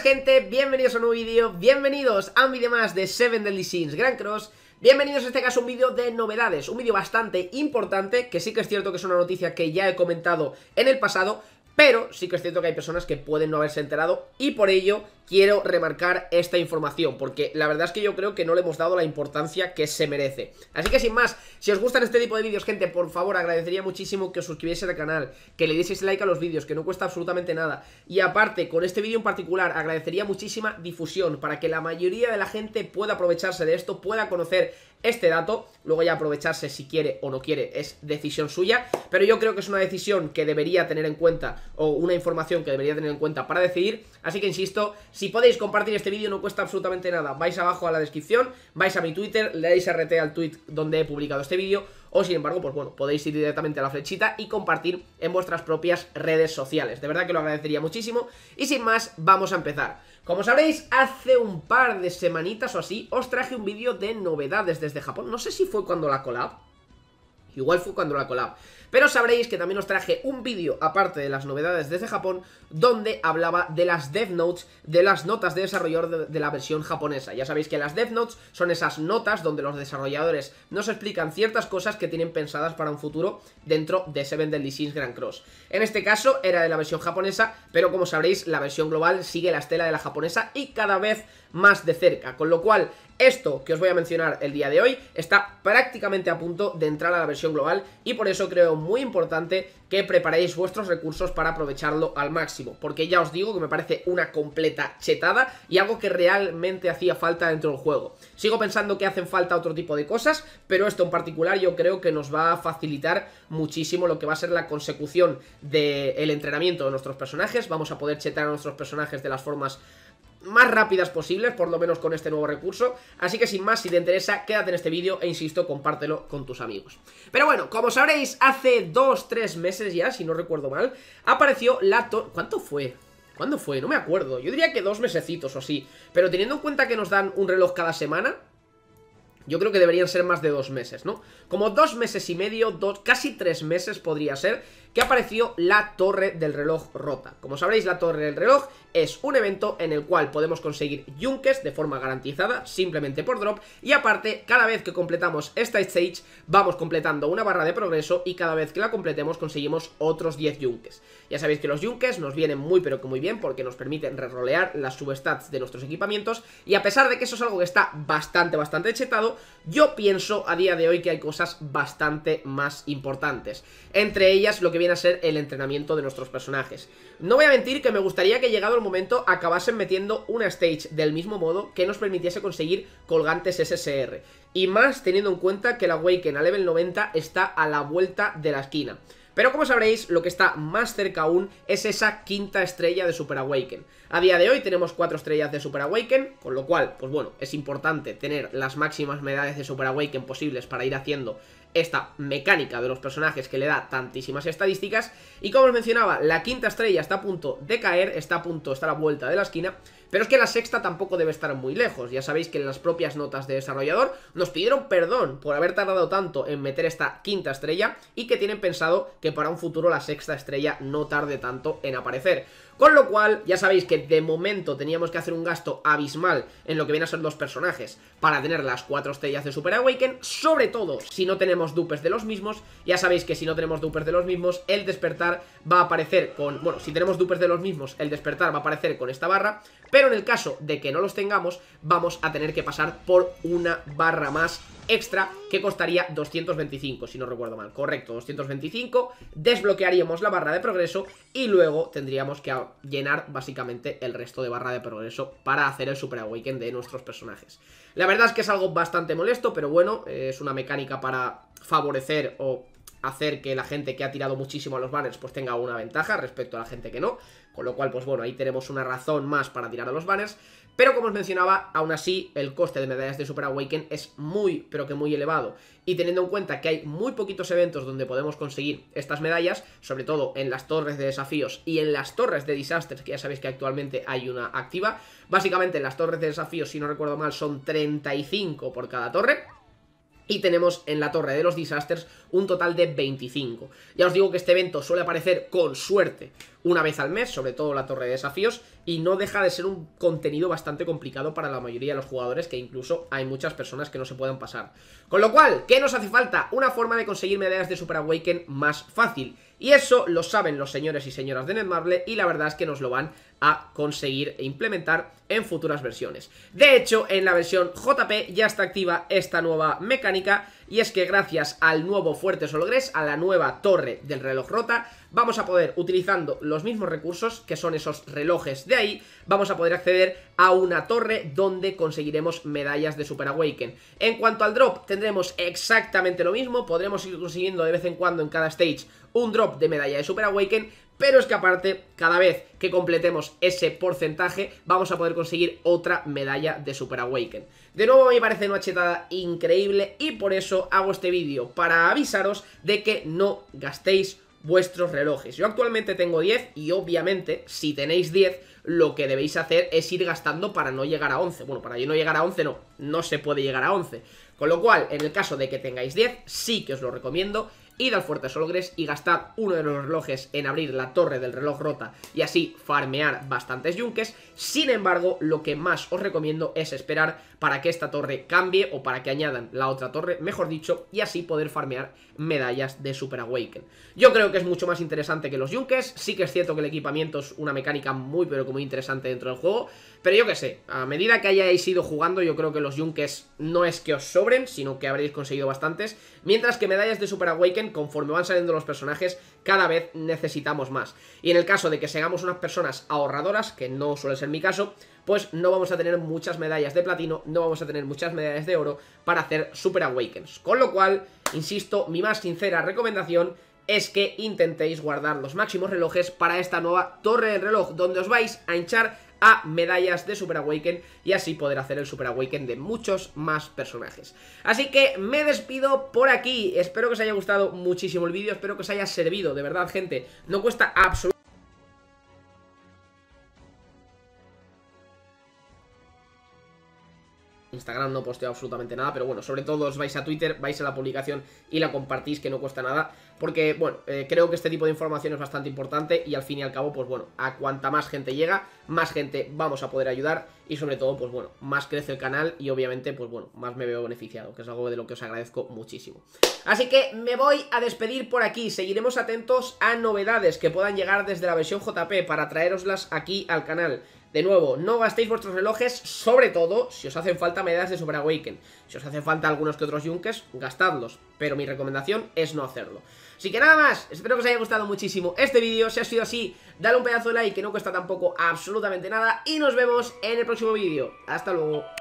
gente, bienvenidos a un nuevo vídeo, bienvenidos a un vídeo más de Seven Deadly Sins Grand Cross Bienvenidos a este caso a un vídeo de novedades, un vídeo bastante importante, que sí que es cierto que es una noticia que ya he comentado en el pasado pero sí que es cierto que hay personas que pueden no haberse enterado y por ello quiero remarcar esta información, porque la verdad es que yo creo que no le hemos dado la importancia que se merece. Así que sin más, si os gustan este tipo de vídeos, gente, por favor, agradecería muchísimo que os suscribiese al canal, que le dieseis like a los vídeos, que no cuesta absolutamente nada. Y aparte, con este vídeo en particular, agradecería muchísima difusión para que la mayoría de la gente pueda aprovecharse de esto, pueda conocer este dato. Luego ya aprovecharse si quiere o no quiere es decisión suya. Pero yo creo que es una decisión que debería tener en cuenta o una información que debería tener en cuenta para decidir. Así que insisto, si podéis compartir este vídeo no cuesta absolutamente nada. Vais abajo a la descripción, vais a mi Twitter, le dais RT al tweet donde he publicado este vídeo. O sin embargo, pues bueno, podéis ir directamente a la flechita y compartir en vuestras propias redes sociales. De verdad que lo agradecería muchísimo. Y sin más, vamos a empezar. Como sabréis, hace un par de semanitas o así os traje un vídeo de novedades desde Japón. No sé si fue cuando la collab. Igual fue cuando la collab. Pero sabréis que también os traje un vídeo, aparte de las novedades desde Japón, donde hablaba de las Death Notes, de las notas de desarrollador de, la versión japonesa. Ya sabéis que las Death Notes son esas notas donde los desarrolladores nos explican ciertas cosas que tienen pensadas para un futuro dentro de Seven Deadly Sins Grand Cross. En este caso era de la versión japonesa, pero como sabréis, la versión global sigue la estela de la japonesa y cada vez más de cerca, con lo cual esto que os voy a mencionar el día de hoy está prácticamente a punto de entrar a la versión global y por eso creo muy importante que preparéis vuestros recursos para aprovecharlo al máximo, porque ya os digo que me parece una completa chetada y algo que realmente hacía falta dentro del juego. Sigo pensando que hacen falta otro tipo de cosas, pero esto en particular yo creo que nos va a facilitar muchísimo lo que va a ser la consecución del entrenamiento de nuestros personajes, vamos a poder chetar a nuestros personajes de las formas más rápidas posibles, por lo menos con este nuevo recurso. Así que sin más, si te interesa, quédate en este vídeo e insisto, compártelo con tus amigos. Pero bueno, como sabréis, hace 2 tres meses ya, si no recuerdo mal, apareció la... ¿Cuánto fue? ¿Cuándo fue? No me acuerdo. Yo diría que dos mesecitos o así. Pero teniendo en cuenta que nos dan un reloj cada semana, yo creo que deberían ser más de dos meses, ¿no? Como dos meses y medio, dos, casi tres meses podría ser que apareció la torre del reloj rota. Como sabréis, la torre del reloj es un evento en el cual podemos conseguir yunques de forma garantizada, simplemente por drop, y aparte, cada vez que completamos esta stage, vamos completando una barra de progreso y cada vez que la completemos conseguimos otros 10 yunques. Ya sabéis que los yunques nos vienen muy pero que muy bien porque nos permiten rerrolear las substats de nuestros equipamientos y a pesar de que eso es algo que está bastante, bastante chetado, yo pienso a día de hoy que hay cosas bastante más importantes. Entre ellas lo que viene a ser el entrenamiento de nuestros personajes. No voy a mentir que me gustaría que llegado el momento acabasen metiendo una stage del mismo modo que nos permitiese conseguir colgantes SSR. Y más teniendo en cuenta que la Awaken a level 90 está a la vuelta de la esquina. Pero como sabréis, lo que está más cerca aún es esa quinta estrella de Super Awaken. A día de hoy tenemos cuatro estrellas de Super Awaken, con lo cual, pues bueno, es importante tener las máximas medallas de Super Awaken posibles para ir haciendo esta mecánica de los personajes que le da tantísimas estadísticas. Y como os mencionaba, la quinta estrella está a punto de caer, está a punto, está a la vuelta de la esquina. Pero es que la sexta tampoco debe estar muy lejos. Ya sabéis que en las propias notas de desarrollador nos pidieron perdón por haber tardado tanto en meter esta quinta estrella y que tienen pensado que para un futuro la sexta estrella no tarde tanto en aparecer. Con lo cual, ya sabéis que de momento teníamos que hacer un gasto abismal en lo que vienen a ser los personajes para tener las cuatro estrellas de Super Awaken, sobre todo si no tenemos dupes de los mismos, ya sabéis que si no tenemos dupes de los mismos, el despertar va a aparecer con, bueno, si tenemos dupes de los mismos, el despertar va a aparecer con esta barra, pero en el caso de que no los tengamos, vamos a tener que pasar por una barra más extra que costaría 225, si no recuerdo mal. Correcto, 225. Desbloquearíamos la barra de progreso y luego tendríamos que llenar básicamente el resto de barra de progreso para hacer el Super Awaken de nuestros personajes. La verdad es que es algo bastante molesto, pero bueno, eh, es una mecánica para favorecer o hacer que la gente que ha tirado muchísimo a los banners pues tenga una ventaja respecto a la gente que no, con lo cual pues bueno, ahí tenemos una razón más para tirar a los banners, pero como os mencionaba, aún así el coste de medallas de Super Awaken es muy, pero que muy elevado, y teniendo en cuenta que hay muy poquitos eventos donde podemos conseguir estas medallas, sobre todo en las torres de desafíos y en las torres de disasters, que ya sabéis que actualmente hay una activa, básicamente en las torres de desafíos, si no recuerdo mal, son 35 por cada torre, y tenemos en la torre de los disasters un total de 25. Ya os digo que este evento suele aparecer con suerte una vez al mes, sobre todo la torre de desafíos, y no deja de ser un contenido bastante complicado para la mayoría de los jugadores, que incluso hay muchas personas que no se puedan pasar. Con lo cual, ¿qué nos hace falta? Una forma de conseguir medallas de Super Awaken más fácil. Y eso lo saben los señores y señoras de Netmarble y la verdad es que nos lo van a conseguir e implementar en futuras versiones. De hecho, en la versión JP ya está activa esta nueva mecánica y es que gracias al nuevo Fuerte Sologres, a la nueva torre del reloj rota, vamos a poder, utilizando los mismos recursos, que son esos relojes de ahí, vamos a poder acceder a una torre donde conseguiremos medallas de Super Awaken. En cuanto al drop, tendremos exactamente lo mismo, podremos ir consiguiendo de vez en cuando en cada stage un drop de medalla de Super Awaken, pero es que aparte, cada vez que completemos ese porcentaje, vamos a poder conseguir otra medalla de Super Awaken. De nuevo me parece una chetada increíble y por eso hago este vídeo, para avisaros de que no gastéis vuestros relojes. Yo actualmente tengo 10 y obviamente si tenéis 10 lo que debéis hacer es ir gastando para no llegar a 11. Bueno, para yo no llegar a 11 no, no se puede llegar a 11. Con lo cual, en el caso de que tengáis 10, sí que os lo recomiendo id al fuerte y gastad uno de los relojes en abrir la torre del reloj rota y así farmear bastantes yunques. Sin embargo, lo que más os recomiendo es esperar para que esta torre cambie o para que añadan la otra torre, mejor dicho, y así poder farmear medallas de Super Awaken. Yo creo que es mucho más interesante que los yunques, sí que es cierto que el equipamiento es una mecánica muy pero muy interesante dentro del juego, pero yo que sé, a medida que hayáis ido jugando yo creo que los yunques no es que os sobren, sino que habréis conseguido bastantes, mientras que medallas de Super Awaken conforme van saliendo los personajes, cada vez necesitamos más. Y en el caso de que seamos unas personas ahorradoras, que no suele ser mi caso, pues no vamos a tener muchas medallas de platino, no vamos a tener muchas medallas de oro para hacer Super Awakens. Con lo cual, insisto, mi más sincera recomendación es que intentéis guardar los máximos relojes para esta nueva torre del reloj, donde os vais a hinchar a medallas de Super Awaken y así poder hacer el Super Awaken de muchos más personajes. Así que me despido por aquí, espero que os haya gustado muchísimo el vídeo, espero que os haya servido, de verdad gente, no cuesta absolutamente Instagram no posteo absolutamente nada, pero bueno, sobre todo os vais a Twitter, vais a la publicación y la compartís, que no cuesta nada, porque bueno, eh, creo que este tipo de información es bastante importante y al fin y al cabo, pues bueno, a cuanta más gente llega, más gente vamos a poder ayudar y sobre todo, pues bueno, más crece el canal y obviamente, pues bueno, más me veo beneficiado, que es algo de lo que os agradezco muchísimo. Así que me voy a despedir por aquí, seguiremos atentos a novedades que puedan llegar desde la versión JP para traeroslas aquí al canal. De nuevo, no gastéis vuestros relojes, sobre todo si os hacen falta medidas de Super Awaken. Si os hacen falta algunos que otros yunques, gastadlos. Pero mi recomendación es no hacerlo. Así que nada más, espero que os haya gustado muchísimo este vídeo. Si ha sido así, dale un pedazo de like que no cuesta tampoco absolutamente nada. Y nos vemos en el próximo vídeo. Hasta luego.